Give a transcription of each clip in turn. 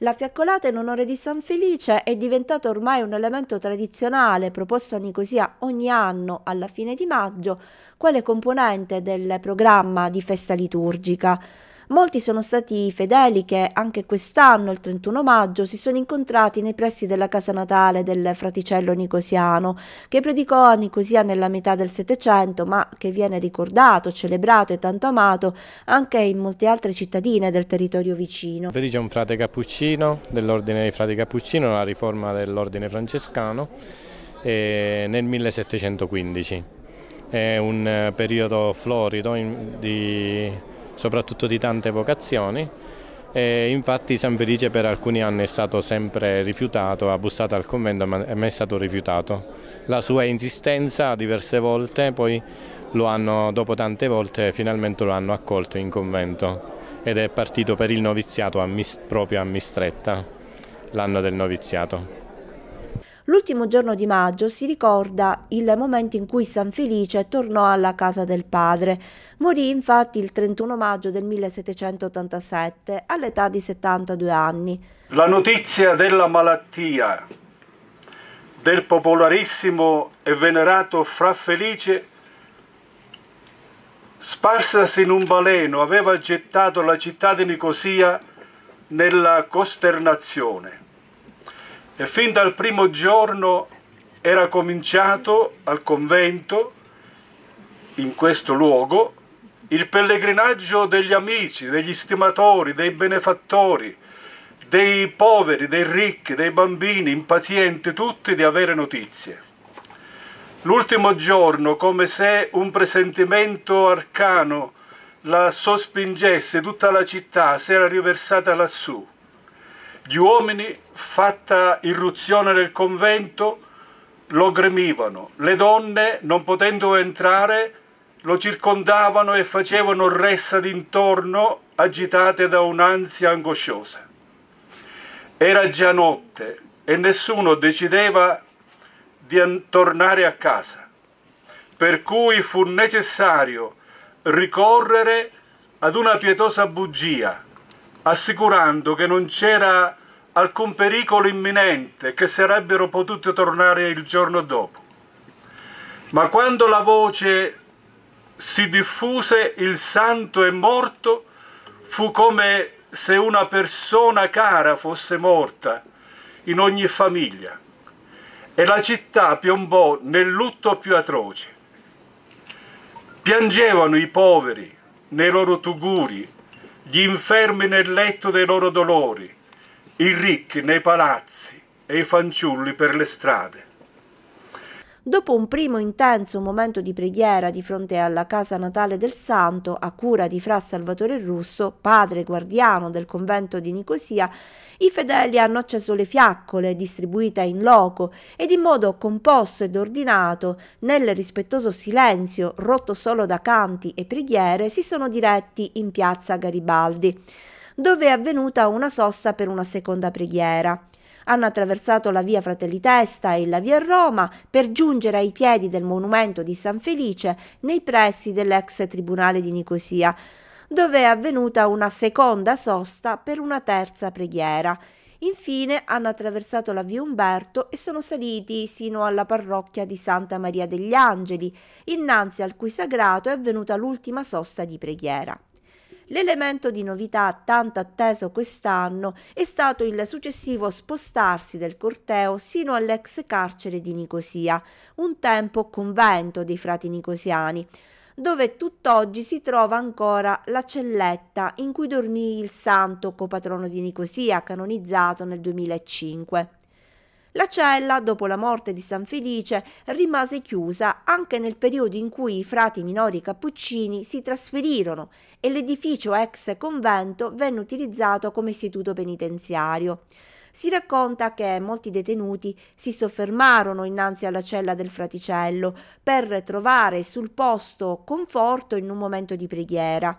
La fiaccolata in onore di San Felice è diventata ormai un elemento tradizionale proposto a Nicosia ogni anno alla fine di maggio, quale componente del programma di festa liturgica. Molti sono stati i fedeli che anche quest'anno, il 31 maggio, si sono incontrati nei pressi della casa natale del fraticello Nicosiano, che predicò a Nicosia nella metà del Settecento, ma che viene ricordato, celebrato e tanto amato anche in molte altre cittadine del territorio vicino. Predice un frate cappuccino dell'ordine dei frati cappuccino, la riforma dell'ordine francescano, nel 1715 è un eh, periodo florido di soprattutto di tante vocazioni. E infatti San Felice per alcuni anni è stato sempre rifiutato, ha bussato al convento ma è mai stato rifiutato. La sua insistenza diverse volte, poi hanno, dopo tante volte finalmente lo hanno accolto in convento ed è partito per il noviziato a proprio a Mistretta, l'anno del noviziato. L'ultimo giorno di maggio si ricorda il momento in cui San Felice tornò alla casa del padre. Morì infatti il 31 maggio del 1787 all'età di 72 anni. La notizia della malattia del popolarissimo e venerato Fra Felice sparsasi in un baleno aveva gettato la città di Nicosia nella costernazione e fin dal primo giorno era cominciato al convento, in questo luogo, il pellegrinaggio degli amici, degli stimatori, dei benefattori, dei poveri, dei ricchi, dei bambini, impazienti tutti di avere notizie. L'ultimo giorno, come se un presentimento arcano la sospingesse, tutta la città si era riversata lassù gli uomini, fatta irruzione nel convento, lo gremivano, le donne, non potendo entrare, lo circondavano e facevano ressa d'intorno, agitate da un'ansia angosciosa. Era già notte e nessuno decideva di tornare a casa, per cui fu necessario ricorrere ad una pietosa bugia assicurando che non c'era alcun pericolo imminente, che sarebbero potuti tornare il giorno dopo. Ma quando la voce si diffuse il santo è morto, fu come se una persona cara fosse morta in ogni famiglia e la città piombò nel lutto più atroce. Piangevano i poveri nei loro tuguri gli infermi nel letto dei loro dolori, i ricchi nei palazzi e i fanciulli per le strade. Dopo un primo intenso momento di preghiera di fronte alla casa natale del santo, a cura di fra Salvatore Russo, padre guardiano del convento di Nicosia, i fedeli hanno acceso le fiaccole distribuite in loco ed in modo composto ed ordinato, nel rispettoso silenzio rotto solo da canti e preghiere, si sono diretti in piazza Garibaldi dove è avvenuta una sossa per una seconda preghiera. Hanno attraversato la via Fratelli Testa e la via Roma per giungere ai piedi del monumento di San Felice nei pressi dell'ex tribunale di Nicosia, dove è avvenuta una seconda sosta per una terza preghiera. Infine hanno attraversato la via Umberto e sono saliti sino alla parrocchia di Santa Maria degli Angeli, innanzi al cui sagrato è avvenuta l'ultima sosta di preghiera. L'elemento di novità tanto atteso quest'anno è stato il successivo spostarsi del corteo sino all'ex carcere di Nicosia, un tempo convento dei frati nicosiani dove tutt'oggi si trova ancora la celletta in cui dormì il santo copatrono di Nicosia, canonizzato nel 2005. La cella, dopo la morte di San Felice, rimase chiusa anche nel periodo in cui i frati minori cappuccini si trasferirono e l'edificio ex convento venne utilizzato come istituto penitenziario. Si racconta che molti detenuti si soffermarono innanzi alla cella del fraticello per trovare sul posto conforto in un momento di preghiera.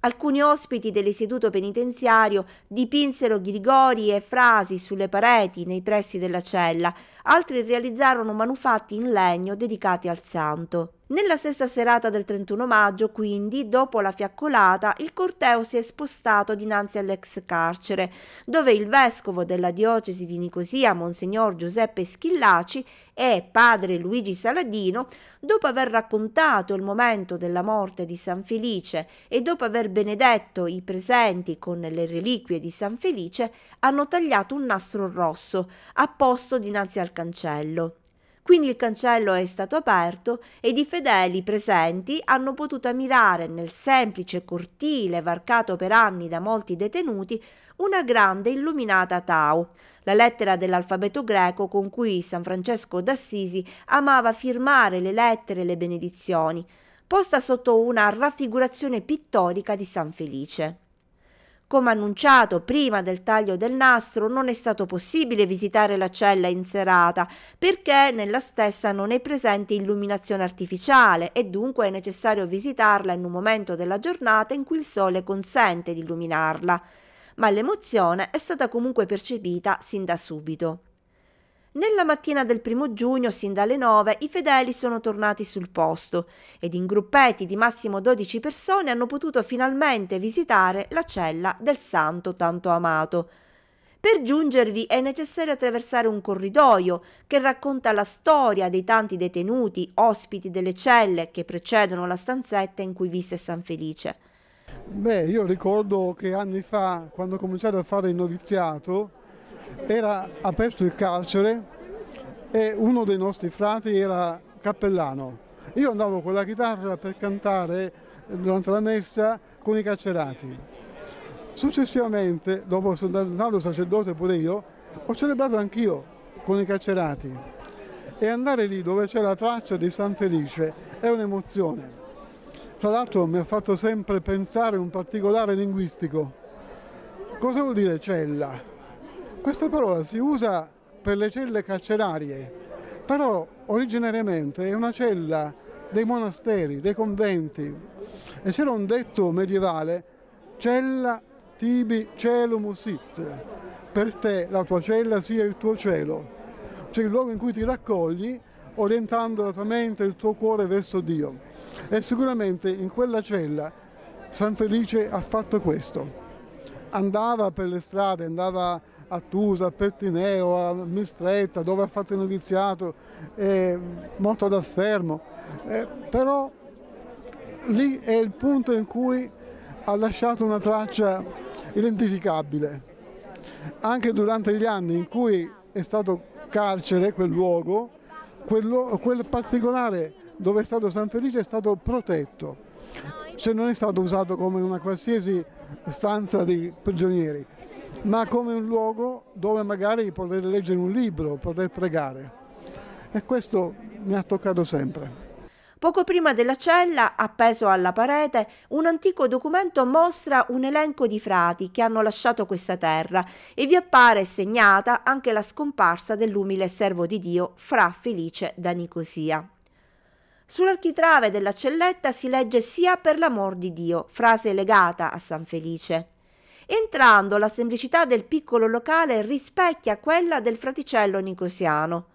Alcuni ospiti dell'istituto penitenziario dipinsero grigori e frasi sulle pareti nei pressi della cella, altri realizzarono manufatti in legno dedicati al santo. Nella stessa serata del 31 maggio, quindi, dopo la fiaccolata, il corteo si è spostato dinanzi all'ex carcere, dove il vescovo della diocesi di Nicosia, Monsignor Giuseppe Schillaci, e padre Luigi Saladino, dopo aver raccontato il momento della morte di San Felice e dopo aver benedetto i presenti con le reliquie di San Felice, hanno tagliato un nastro rosso, apposto dinanzi al cancello. Quindi il cancello è stato aperto ed i fedeli presenti hanno potuto ammirare nel semplice cortile varcato per anni da molti detenuti una grande illuminata Tau, la lettera dell'alfabeto greco con cui San Francesco d'Assisi amava firmare le lettere e le benedizioni, posta sotto una raffigurazione pittorica di San Felice. Come annunciato prima del taglio del nastro, non è stato possibile visitare la cella in serata perché nella stessa non è presente illuminazione artificiale e dunque è necessario visitarla in un momento della giornata in cui il sole consente di illuminarla. Ma l'emozione è stata comunque percepita sin da subito. Nella mattina del primo giugno, sin dalle 9, i fedeli sono tornati sul posto ed in gruppetti di massimo 12 persone hanno potuto finalmente visitare la cella del santo tanto amato. Per giungervi è necessario attraversare un corridoio che racconta la storia dei tanti detenuti, ospiti delle celle che precedono la stanzetta in cui visse San Felice. Beh, io ricordo che anni fa, quando ho cominciato a fare il noviziato, era aperto il carcere e uno dei nostri frati era cappellano. Io andavo con la chitarra per cantare durante la messa con i carcerati. Successivamente, dopo sono andato sacerdote pure io, ho celebrato anch'io con i carcerati e andare lì dove c'è la traccia di San Felice è un'emozione. Tra l'altro mi ha fatto sempre pensare un particolare linguistico. Cosa vuol dire cella? Questa parola si usa per le celle carcerarie, però originariamente è una cella dei monasteri, dei conventi. E c'era un detto medievale, cella tibi celum sit, per te la tua cella sia il tuo cielo, cioè il luogo in cui ti raccogli orientando la tua mente e il tuo cuore verso Dio. E sicuramente in quella cella San Felice ha fatto questo. Andava per le strade, andava a Tusa, a Pettineo, a Mistretta, dove ha fatto il noviziato, eh, molto ad affermo, eh, però lì è il punto in cui ha lasciato una traccia identificabile. Anche durante gli anni in cui è stato carcere quel luogo, quel, quel particolare dove è stato San Felice è stato protetto, cioè non è stato usato come una qualsiasi stanza di prigionieri, ma come un luogo dove magari poter leggere un libro, poter pregare. E questo mi ha toccato sempre. Poco prima della cella, appeso alla parete, un antico documento mostra un elenco di frati che hanno lasciato questa terra e vi appare segnata anche la scomparsa dell'umile servo di Dio Fra Felice da Nicosia. Sull'architrave della celletta si legge sia per l'amor di Dio, frase legata a San Felice. Entrando, la semplicità del piccolo locale rispecchia quella del fraticello nicosiano.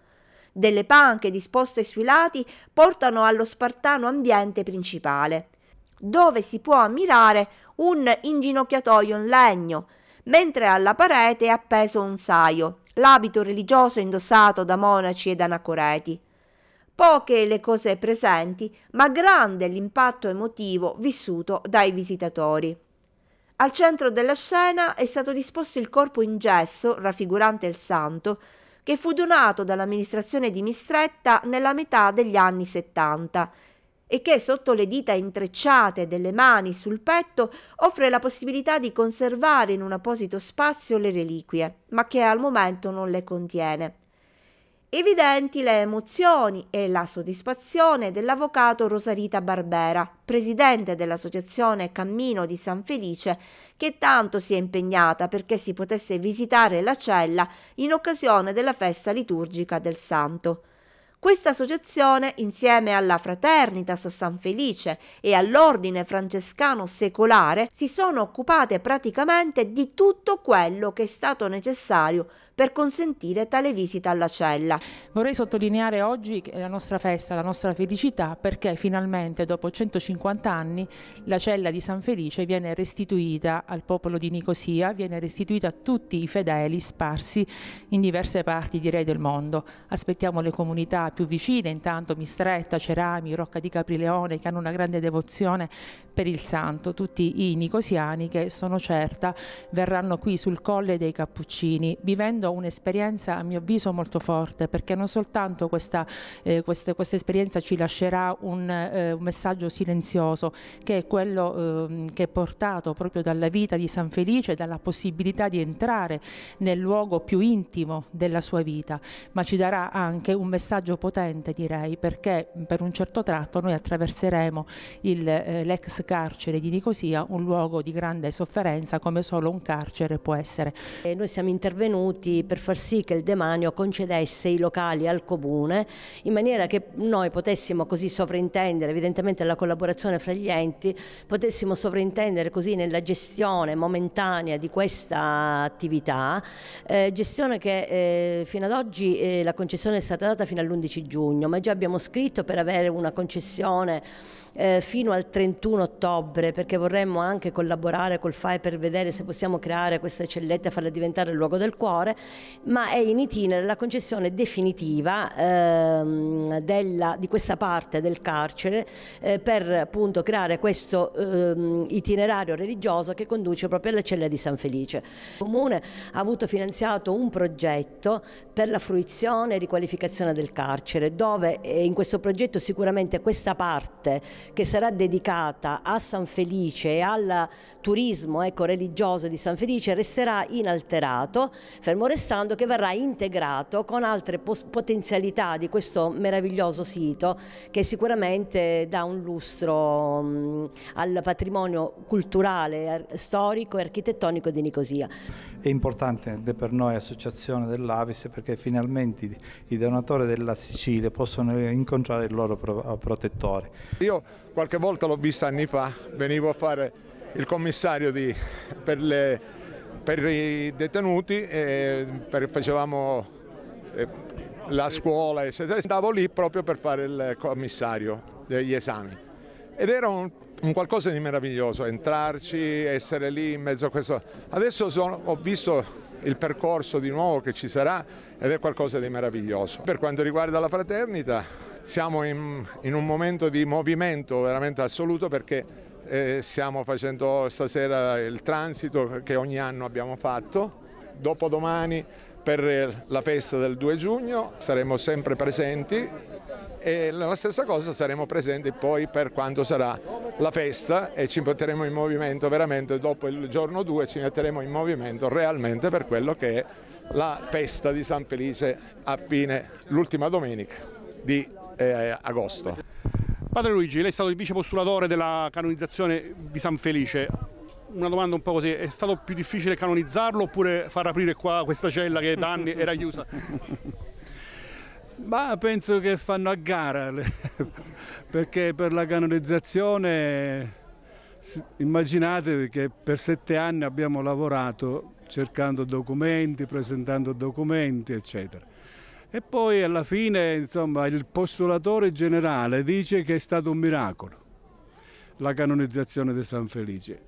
Delle panche disposte sui lati portano allo spartano ambiente principale, dove si può ammirare un inginocchiatoio in legno, mentre alla parete è appeso un saio, l'abito religioso indossato da monaci ed anacoreti. Poche le cose presenti, ma grande l'impatto emotivo vissuto dai visitatori. Al centro della scena è stato disposto il corpo in gesso, raffigurante il santo, che fu donato dall'amministrazione di Mistretta nella metà degli anni 70 e che sotto le dita intrecciate delle mani sul petto offre la possibilità di conservare in un apposito spazio le reliquie, ma che al momento non le contiene evidenti le emozioni e la soddisfazione dell'avvocato Rosarita Barbera, presidente dell'associazione Cammino di San Felice, che tanto si è impegnata perché si potesse visitare la cella in occasione della festa liturgica del santo. Questa associazione, insieme alla Fraternitas San Felice e all'Ordine Francescano Secolare, si sono occupate praticamente di tutto quello che è stato necessario per consentire tale visita alla cella. Vorrei sottolineare oggi la nostra festa, la nostra felicità, perché finalmente dopo 150 anni la cella di San Felice viene restituita al popolo di Nicosia, viene restituita a tutti i fedeli sparsi in diverse parti direi del mondo. Aspettiamo le comunità più vicine, intanto Mistretta, Cerami, Rocca di Caprileone che hanno una grande devozione per il santo, tutti i nicosiani che sono certa verranno qui sul colle dei Cappuccini vivendo vivendo un'esperienza a mio avviso molto forte perché non soltanto questa, eh, questa, questa esperienza ci lascerà un, eh, un, messaggio silenzioso che è quello eh, che è portato proprio dalla vita di San Felice, dalla possibilità di entrare nel luogo più intimo della sua vita, ma ci darà anche un messaggio potente direi perché per un certo tratto noi attraverseremo il, eh, l'ex carcere di Nicosia, un luogo di grande sofferenza come solo un carcere può essere. E noi siamo intervenuti per far sì che il demanio concedesse i locali al comune in maniera che noi potessimo così sovrintendere evidentemente la collaborazione fra gli enti, potessimo sovrintendere così nella gestione momentanea di questa attività, eh, gestione che eh, fino ad oggi eh, la concessione è stata data fino all'11 giugno, ma già abbiamo scritto per avere una concessione eh, fino al 31 ottobre perché vorremmo anche collaborare col FAE per vedere se possiamo creare questa eccelletta e farla diventare il luogo del cuore, ma è in itinere la concessione definitiva ehm, della, di questa parte del carcere eh, per appunto creare questo ehm, itinerario religioso che conduce proprio alla cella di San Felice. Il Comune ha avuto finanziato un progetto per la fruizione e riqualificazione del carcere dove eh, in questo progetto sicuramente questa parte che sarà dedicata a San Felice e al turismo ecco, religioso di San Felice resterà inalterato, fermo restando che verrà integrato con altre potenzialità di questo meraviglioso sito che sicuramente dà un lustro mh, al patrimonio culturale, storico e architettonico di Nicosia. È importante per noi associazione dell'Avis perché finalmente i donatori della Sicilia possono incontrare il loro protettore. Io qualche volta l'ho vista anni fa, venivo a fare il commissario di, per, le, per, i detenuti, e per, facevamo eh, la scuola, eccetera. Stavo lì proprio per fare il commissario degli esami. Ed era un, un qualcosa di meraviglioso, entrarci, essere lì in mezzo a questo. Adesso sono, ho visto il percorso di nuovo che ci sarà ed è qualcosa di meraviglioso. Per quanto riguarda la fraternita, siamo in, in un momento di movimento veramente assoluto perché eh, stiamo facendo stasera il transito che ogni anno abbiamo fatto, dopodomani per eh, la festa del 2 giugno saremo sempre presenti e la stessa cosa saremo presenti poi per quanto sarà la festa e ci metteremo in movimento veramente dopo il giorno 2 ci metteremo in movimento realmente per quello che è la festa di San Felice a fine l'ultima domenica di eh, agosto. Padre Luigi, lei è stato il vice postulatore della canonizzazione di San Felice. Una domanda un po' così, è stato più difficile canonizzarlo oppure far aprire qua questa cella che da anni era chiusa? Ma penso che fanno a gara, perché per la canonizzazione immaginatevi che per sette anni abbiamo lavorato cercando documenti, presentando documenti, eccetera. E poi alla fine, insomma, il postulatore generale dice che è stato un miracolo la canonizzazione di San Felice.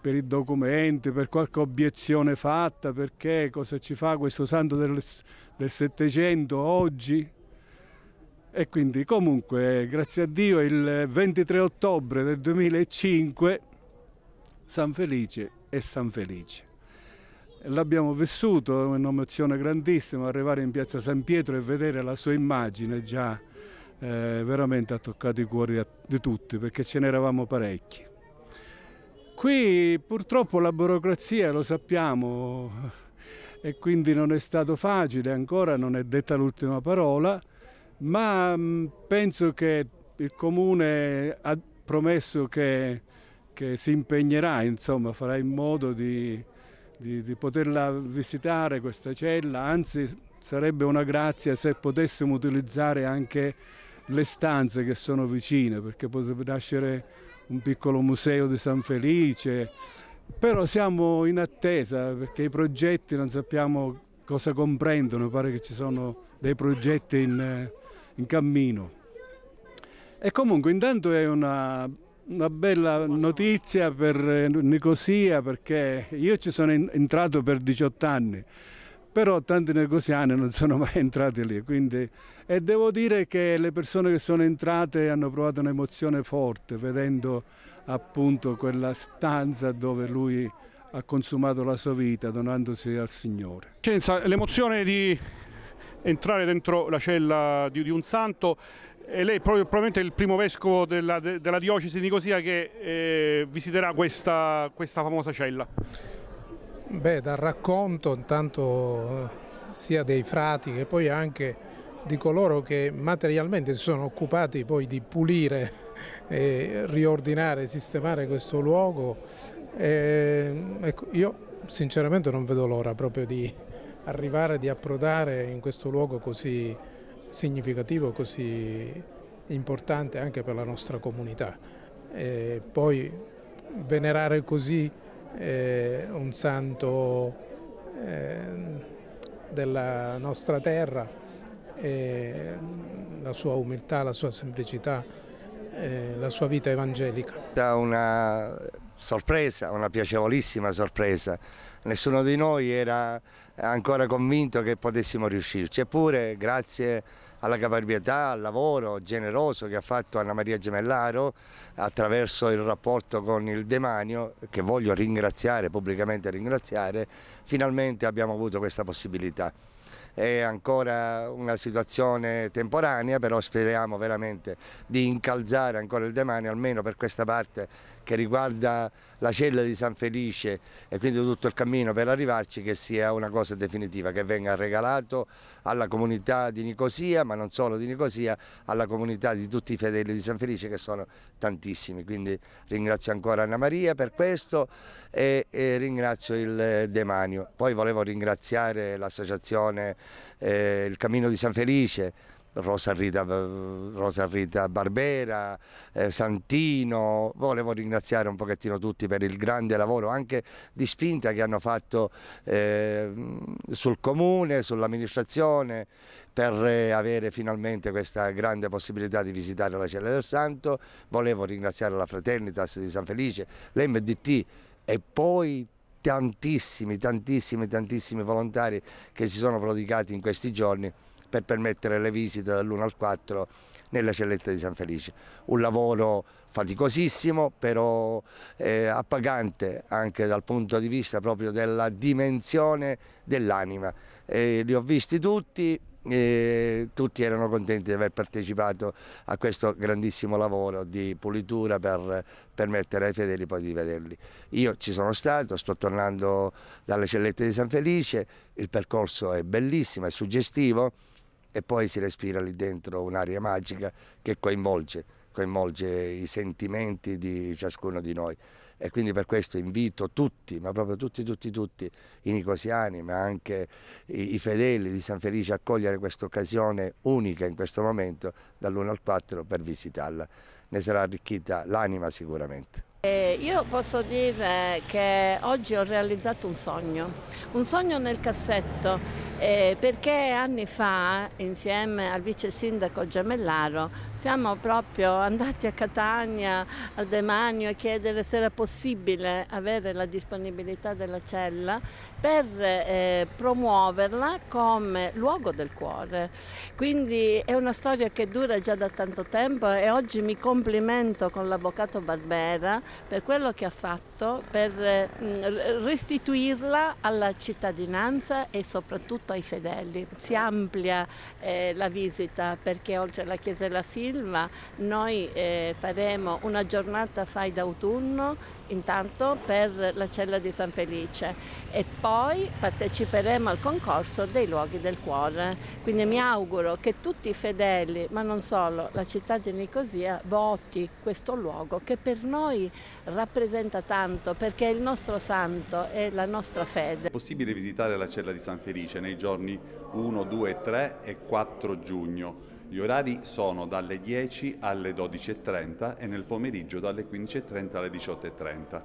Per i documenti, per qualche obiezione fatta, perché cosa ci fa questo santo del, Settecento oggi? E quindi comunque, grazie a Dio, il 23 ottobre del 2005 San Felice è San Felice. L'abbiamo vissuto, è un'emozione grandissima arrivare in piazza San Pietro e vedere la sua immagine già eh, veramente ha toccato i cuori di tutti perché ce n'eravamo parecchi. Qui purtroppo la burocrazia, lo sappiamo, e quindi non è stato facile, ancora non è detta l'ultima parola, ma mm, penso che il Comune ha promesso che, che si impegnerà, insomma, farà in modo di di, di poterla visitare questa cella, anzi sarebbe una grazia se potessimo utilizzare anche le stanze che sono vicine, perché potrebbe nascere un piccolo museo di San Felice, però siamo in attesa perché i progetti non sappiamo cosa comprendono, pare che ci sono dei progetti in, in cammino. E comunque intanto è una una bella notizia per eh, Nicosia perché io ci sono entrato per 18 anni, però tanti negoziani non sono mai entrati lì. Quindi, e devo dire che le persone che sono entrate hanno provato un'emozione forte vedendo appunto quella stanza dove lui ha consumato la sua vita donandosi al Signore. L'emozione di entrare dentro la cella di, un santo e lei è proprio, probabilmente il primo vescovo della, della diocesi di Nicosia che eh, visiterà questa, questa, famosa cella. Beh, dal racconto intanto sia dei frati che poi anche di coloro che materialmente si sono occupati poi di pulire e riordinare, sistemare questo luogo, e, ehm, ecco, io sinceramente non vedo l'ora proprio di arrivare, di approdare in questo luogo così significativo, così importante anche per la nostra comunità. E poi venerare così eh, un santo eh, della nostra terra, eh, la sua umiltà, la sua semplicità, eh, la sua vita evangelica. Da una sorpresa, una piacevolissima sorpresa. Nessuno di noi era ancora convinto che potessimo riuscirci, eppure grazie alla caparbietà, al lavoro generoso che ha fatto Anna Maria Gemellaro attraverso il rapporto con il demanio, che voglio ringraziare, pubblicamente ringraziare, finalmente abbiamo avuto questa possibilità è ancora una situazione temporanea, però speriamo veramente di incalzare ancora il demanio, almeno per questa parte che riguarda la cella di San Felice e quindi tutto il cammino per arrivarci, che sia una cosa definitiva, che venga regalato alla comunità di Nicosia, ma non solo di Nicosia, alla comunità di tutti i fedeli di San Felice che sono tantissimi. Quindi ringrazio ancora Anna Maria per questo e, e ringrazio il demanio. Poi volevo ringraziare l'associazione eh, il Cammino di San Felice, Rosa Rita, Rosa Rita Barbera, eh, Santino, volevo ringraziare un pochettino tutti per il grande lavoro anche di spinta che hanno fatto eh, sul comune, sull'amministrazione per eh, avere finalmente questa grande possibilità di visitare la Cella del Santo, volevo ringraziare la Fraternitas di San Felice, l'MDT e poi tutti tantissimi, tantissimi, tantissimi volontari che si sono prodigati in questi giorni per permettere le visite dall'1 al 4 nella celletta di San Felice. Un lavoro faticosissimo, però eh, appagante anche dal punto di vista proprio della dimensione dell'anima. Eh, li ho visti tutti, e tutti erano contenti di aver partecipato a questo grandissimo lavoro di pulitura per permettere ai fedeli poi di vederli. Io ci sono stato, sto tornando dalle cellette di San Felice, il percorso è bellissimo, è suggestivo e poi si respira lì dentro un'aria magica che coinvolge, coinvolge i sentimenti di ciascuno di noi e quindi per questo invito tutti, ma proprio tutti, tutti, tutti i nicosiani, ma anche i, i fedeli di San Felice a cogliere questa occasione unica in questo momento dall'1 al 4 per visitarla. Ne sarà arricchita l'anima sicuramente. Eh, io posso dire che oggi ho realizzato un sogno, un sogno nel cassetto, eh, perché anni fa, insieme al vice sindaco Gemellaro, siamo proprio andati a Catania, al Demanio, a chiedere se era possibile avere la disponibilità della cella per eh, promuoverla come luogo del cuore. Quindi è una storia che dura già da tanto tempo e oggi mi complimento con l'avvocato Barbera per quello che ha fatto per eh, restituirla alla cittadinanza e soprattutto ai fedeli. Si amplia eh, la visita perché oltre alla Chiesa della Silva noi eh, faremo una giornata fai d'autunno intanto per la cella di San Felice e poi parteciperemo al concorso dei luoghi del cuore. Quindi mi auguro che tutti i fedeli, ma non solo, la città di Nicosia voti questo luogo che per noi rappresenta tanto perché è il nostro santo, e la nostra fede. È possibile visitare la cella di San Felice nei giorni 1, 2, 3 e 4 giugno gli orari sono dalle 10 alle 12.30 e nel pomeriggio dalle 15.30 alle 18.30.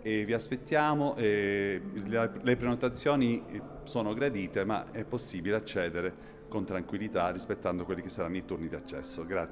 E vi aspettiamo, eh, le prenotazioni eh, sono gradite ma è possibile accedere con tranquillità rispettando quelli che saranno i turni di accesso. Grazie.